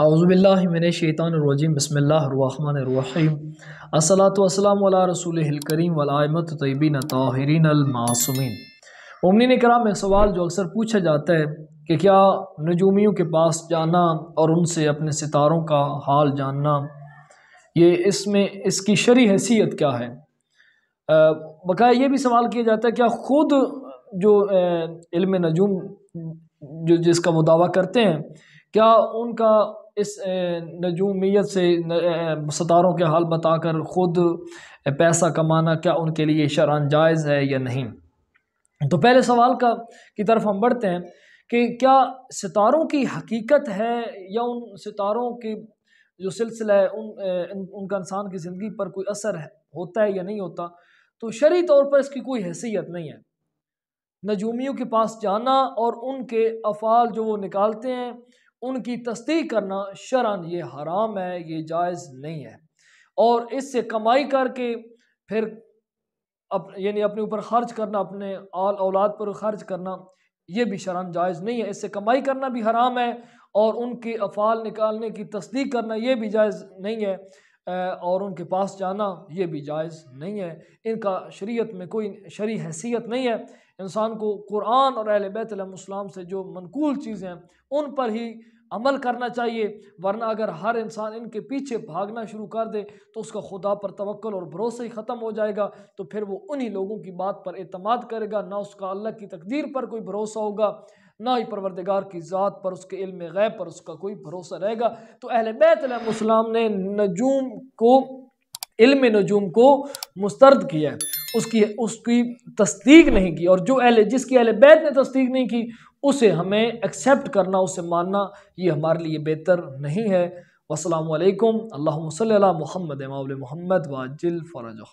अज़बिल्लिमिनशैतानरजीम बसमीम असलातम रसूल करीम वलामत तयबिन ताहरीन अलमासमिन उमनिन कराम में सवाल जो अक्सर पूछा जाता है कि क्या नजूमियों के पास जाना और उनसे अपने सितारों का हाल जानना ये इसमें इसकी शरी हैसियत क्या है बकाया ये भी सवाल किया जाता है क्या ख़ुद जो इल्म नजूम जो जिसका वो दावा करते हैं क्या उनका इस नजूमियत से सितारों के हाल बताकर ख़ुद पैसा कमाना क्या उनके लिए शरान जायज़ है या नहीं तो पहले सवाल का की तरफ हम बढ़ते हैं कि क्या सितारों की हकीकत है या उन सितारों के जो सिलसिला है उन उनका इंसान की ज़िंदगी पर कोई असर है, होता है या नहीं होता तो शरी तौर पर इसकी कोई हैसियत नहीं है नजूमियों के पास जाना और उनके अफ़ाल जो वो निकालते हैं उनकी तस्दीक करना शरण ये हराम है ये जायज़ नहीं है और इससे कमाई करके फिर अप यानी अपने ऊपर खर्च करना अपने आल औलाद पर खर्च करना ये भी शरण जायज़ नहीं है इससे कमाई करना भी हराम है और उनके अफ़ाल निकालने की तस्दीक करना ये भी जायज़ नहीं है और उनके पास जाना ये भी जायज़ नहीं है इनका शरीयत में कोई शरी हैसियत नहीं है इंसान को कुरान और अहल बैतम से जो मनकूल चीज़ें हैं उन पर ही अमल करना चाहिए वरना अगर हर इंसान इनके पीछे भागना शुरू कर दे तो उसका खुदा पर तवक्ल और भरोसा ही ख़त्म हो जाएगा तो फिर वो उन्हीं लोगों की बात पर अतमाद करेगा ना उसका अल्लाह की तकदीर पर कोई भरोसा होगा ना ही परवरदगार की ज़ात पर उसके इल्म गैब पर उसका कोई भरोसा रहेगा तो अहल बैतम ने नजूम को इल्म नजूम को मुस्तरद किया है उसकी उसकी तस्दीक नहीं की और जो अहल जिसकी अहल बैत ने तस्दीक नहीं की उसे हमें एक्सेप्ट करना उसे मानना ये हमारे लिए बेहतर नहीं है वालकम अल्लाम सल महमद माउल महमद वाजिल फ़रज